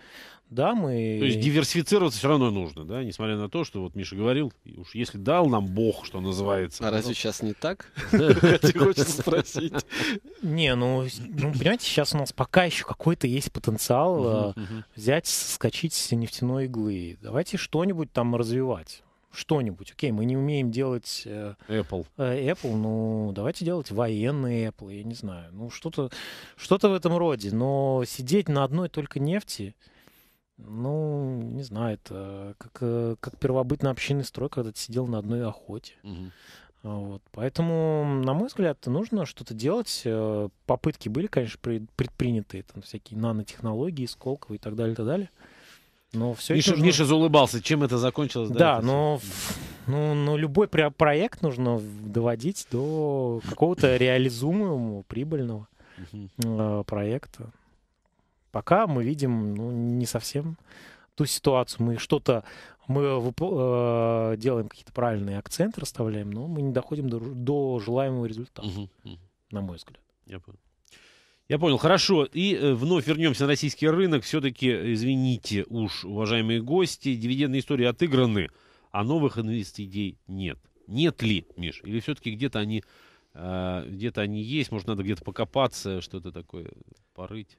Да, мы... То есть диверсифицироваться все равно нужно, да? Несмотря на то, что вот Миша говорил, уж если дал нам Бог, что называется. А разве сейчас не так? Хочется спросить. Не, ну, ну понимаете, сейчас у нас пока еще какой-то есть потенциал а, взять, скачить с нефтяной иглы. Давайте что-нибудь там развивать что-нибудь. Окей, мы не умеем делать... Э, Apple. Э, Apple, ну, давайте делать военные Apple, я не знаю. Ну, что-то что в этом роде. Но сидеть на одной только нефти, ну, не знаю, это как, э, как первобытный общинный строй, когда ты сидел на одной охоте. Угу. Вот. Поэтому, на мой взгляд, нужно что-то делать. Э, попытки были, конечно, предприняты, там всякие нанотехнологии, сколковые и так далее, и так далее. Но все Миша, нужно... Миша заулыбался. Чем это закончилось? Да, да это но, ну, но ну, любой проект нужно доводить до какого-то реализуемого, прибыльного э, проекта. Пока мы видим ну, не совсем ту ситуацию. Мы что-то мы э, делаем какие-то правильные акценты, расставляем, но мы не доходим до, до желаемого результата, на мой взгляд. Я понял. Я понял, хорошо. И э, вновь вернемся на российский рынок. Все-таки, извините уж, уважаемые гости, дивидендные истории отыграны, а новых инвест нет. Нет ли, Миш? Или все-таки где-то они, э, где-то они есть? Может, надо где-то покопаться, что-то такое порыть?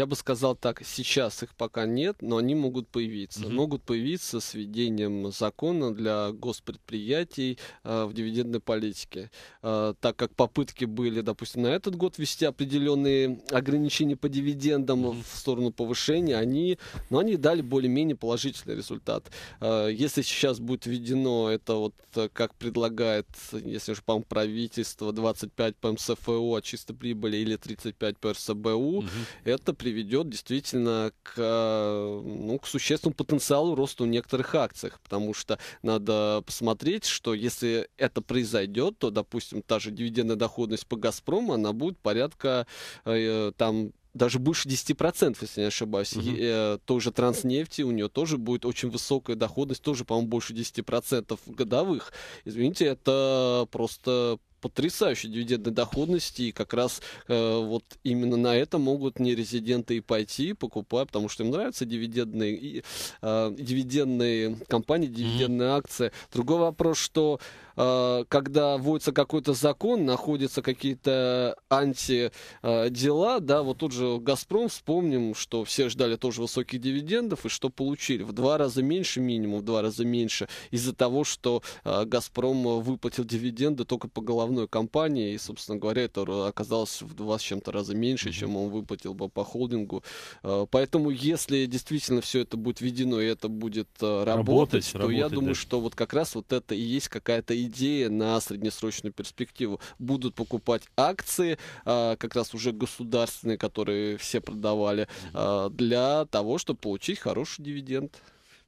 я бы сказал так, сейчас их пока нет, но они могут появиться. Угу. Могут появиться с введением закона для госпредприятий э, в дивидендной политике. Э, так как попытки были, допустим, на этот год ввести определенные ограничения по дивидендам угу. в сторону повышения, они, но ну, они дали более-менее положительный результат. Э, если сейчас будет введено это вот, э, как предлагает, если же, по-моему, правительство, 25 по МСФО чисто прибыли или 35 по РСБУ, угу. это при приведет действительно к, э, ну, к существенному потенциалу роста в некоторых акциях, потому что надо посмотреть, что если это произойдет, то, допустим, та же дивидендная доходность по «Газпрому», она будет порядка э, э, там даже больше 10%, если не ошибаюсь. Угу. Э, тоже транснефти, у нее тоже будет очень высокая доходность, тоже, по-моему, больше 10% годовых. Извините, это просто потрясающей дивидендной доходности, и как раз э, вот именно на это могут не резиденты и пойти, покупая, потому что им нравятся дивидендные, и, э, дивидендные компании, дивидендные mm-hmm. акции. Другой вопрос, что э, когда вводится какой-то закон, находятся какие-то антидела, э, да, вот тут же «Газпром», вспомним, что все ждали тоже высоких дивидендов, и что получили? В два раза меньше минимум, в два раза меньше, из-за того, что э, «Газпром» выплатил дивиденды только по головам основной компании, и, собственно говоря, это оказалось в два с чем-то раза меньше, чем он выплатил бы по холдингу. А, поэтому, если действительно все это будет введено и это будет а, работать, работать то работать, я думаю, да. что вот как раз вот это и есть какая-то идея на среднесрочную перспективу. Будут покупать акции, а, как раз уже государственные, которые все продавали, для того, чтобы получить хороший дивиденд.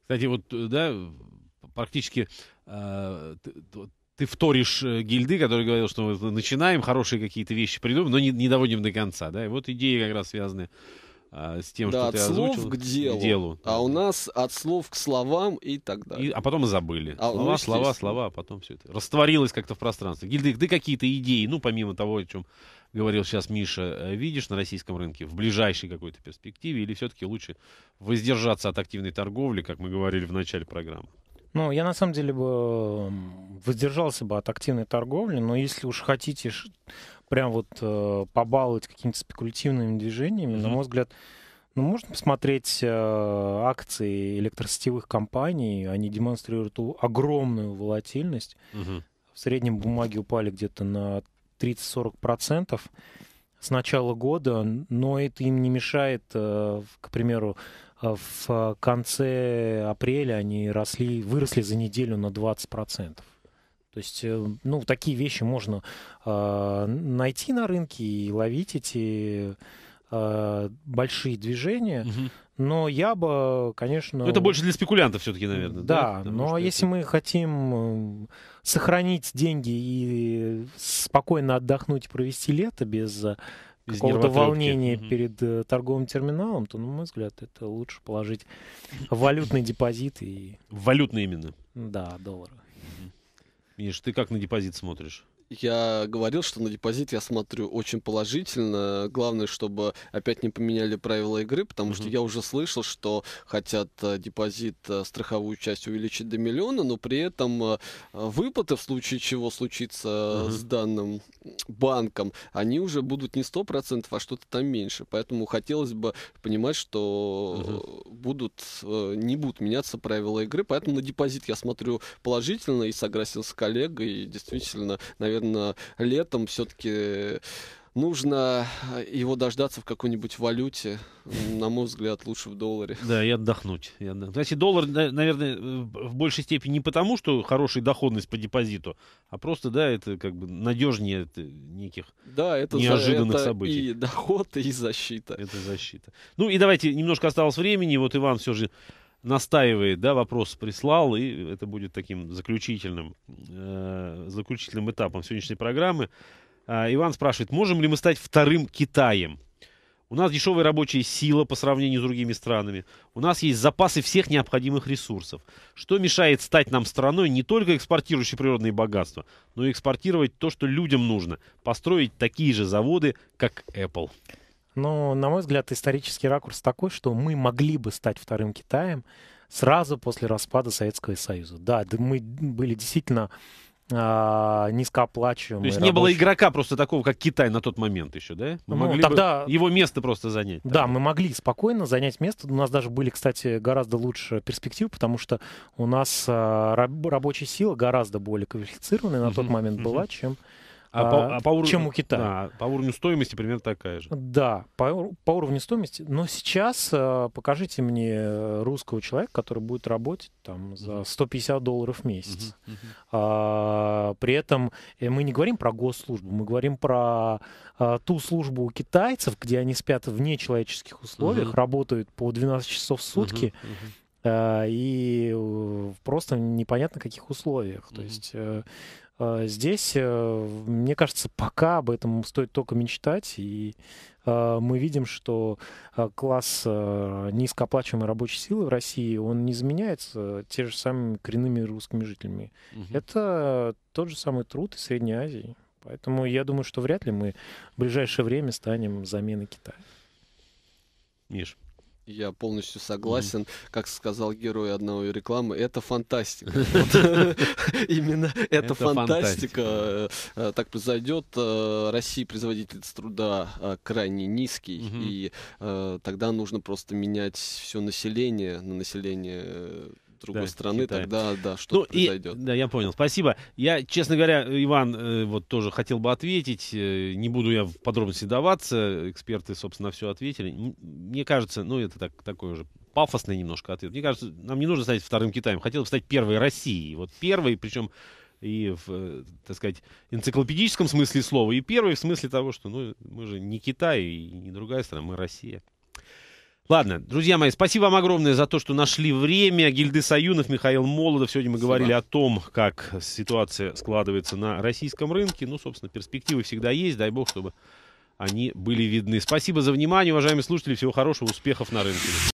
Кстати, вот, э, да, практически ты вторишь э, гильды, который говорил, что мы начинаем хорошие какие-то вещи придумывать, но не, не доводим до конца, да, и вот идеи как раз связаны а, с тем, да, что от ты слов озвучил, к делу, к делу. А у нас от слов к словам и так далее. И, а потом забыли. А, слова, ну, слова, слова, а потом все это растворилось как-то в пространстве. Гильды, да какие-то идеи, ну, помимо того, о чем говорил сейчас Миша, э, видишь на российском рынке в ближайшей какой-то перспективе, или все-таки лучше воздержаться от активной торговли, как мы говорили в начале программы? Ну, я на самом деле бы воздержался бы от активной торговли, но если уж хотите прям вот э, побаловать какими-то спекулятивными движениями, mm-hmm. на мой взгляд, ну, можно посмотреть э, акции электросетевых компаний, они демонстрируют огромную волатильность. Mm-hmm. В среднем бумаги упали где-то на 30-40% с начала года, но это им не мешает, э, к примеру, Э, в конце апреля они росли, выросли за неделю на 20%. То есть, э, ну, такие вещи можно э, найти на рынке и ловить эти э, большие движения. Угу. Но я бы, конечно... Ну, это больше для спекулянтов все-таки, наверное. Да, да? Потому но а если это... мы хотим э, сохранить деньги и спокойно отдохнуть и провести лето без какого-то волнения угу. перед э, торговым терминалом, то, на мой взгляд, это лучше положить валютный депозит и... Валютный именно? Да, доллары. Миш, ты как на депозит смотришь? я говорил, что на депозит я смотрю очень положительно. Главное, чтобы опять не поменяли правила игры, потому mm что я уже слышал, что хотят э, депозит, э, страховую часть увеличить до миллиона, но при этом э, выплаты, в случае чего случится mm с данным банком, они уже будут не 100%, а что-то там меньше. Поэтому хотелось бы понимать, что mm будут, не будут меняться правила игры. Поэтому на депозит я смотрю положительно и согласен с коллегой. И действительно, наверное, наверное, летом все-таки нужно э, его дождаться в какой-нибудь валюте. На мой взгляд, лучше в долларе. Да, и отдохнуть. И отдохнуть. Кстати, доллар, наверное, в большей степени не потому, что хорошая доходность по депозиту, а просто, да, это как бы надежнее э, неких да, это неожиданных за, это событий. И доход, и защита. Это защита. Ну и давайте, немножко осталось времени. Вот Иван все же настаивает, да, вопрос прислал, и это будет таким заключительным, э, заключительным этапом сегодняшней программы. Э, Иван спрашивает, можем ли мы стать вторым Китаем? У нас дешевая рабочая сила по сравнению с другими странами. У нас есть запасы всех необходимых ресурсов. Что мешает стать нам страной, не только экспортирующей природные богатства, но и экспортировать то, что людям нужно. Построить такие же заводы, как Apple. Но, на мой взгляд, исторический ракурс такой, что мы могли бы стать вторым Китаем сразу после распада Советского Союза. Да, мы были действительно а, низкооплачиваемый. То есть не рабочий. было игрока просто такого, как Китай на тот момент еще, да? Мы ну, могли тогда... его место просто занять. Да, тогда. мы могли спокойно занять место. У нас даже были, кстати, гораздо лучше перспективы, потому что у нас а, раб- рабочая сила гораздо более квалифицированная на тот момент была, чем а, а, а, по, а по ур... чем у Китая. Да, по уровню стоимости примерно такая же. Да, по, по уровню стоимости. Но сейчас э, покажите мне э, русского человека, который будет работать там за 150 долларов в месяц. Uh-huh, uh-huh. А, при этом э, мы не говорим про госслужбу, мы говорим про а, ту службу у китайцев, где они спят в нечеловеческих условиях, uh-huh. работают по 12 часов в сутки. Uh-huh, uh-huh и просто непонятно каких условиях. Mm-hmm. То есть Э, здесь, э, мне кажется, пока об этом стоит только мечтать, и э, мы видим, что класс низкооплачиваемой рабочей силы в России, он не заменяется те же самыми коренными русскими жителями. Угу. Это тот же самый труд из Средней Азии. Поэтому я думаю, что вряд ли мы в ближайшее время станем заменой Китая. Миш, я полностью согласен. Mm-hmm. Как сказал герой одного рекламы, это фантастика. Именно это фантастика э, э, так произойдет. Э, России производитель труда крайне низкий, и тогда нужно просто менять все население на население другой да, страны, Китай. тогда да, что ну, произойдет. И, да, я понял. Спасибо. Я, честно говоря, Иван, э, вот тоже хотел бы ответить. Э, не буду я в подробности даваться. Эксперты, собственно, все ответили. Мне кажется, ну, это так, такой уже пафосный немножко ответ. Мне кажется, нам не нужно стать вторым Китаем. Хотел бы стать первой Россией. Вот первой, причем и в, э, так сказать, энциклопедическом смысле слова, и первой в смысле того, что ну, мы же не Китай и не другая страна, мы Россия. Ладно, друзья мои, спасибо вам огромное за то, что нашли время. Гильды Саюнов, Михаил Молодов. Сегодня мы спасибо. говорили о том, как ситуация складывается на российском рынке. Ну, собственно, перспективы всегда есть. Дай бог, чтобы они были видны. Спасибо за внимание, уважаемые слушатели. Всего хорошего, успехов на рынке.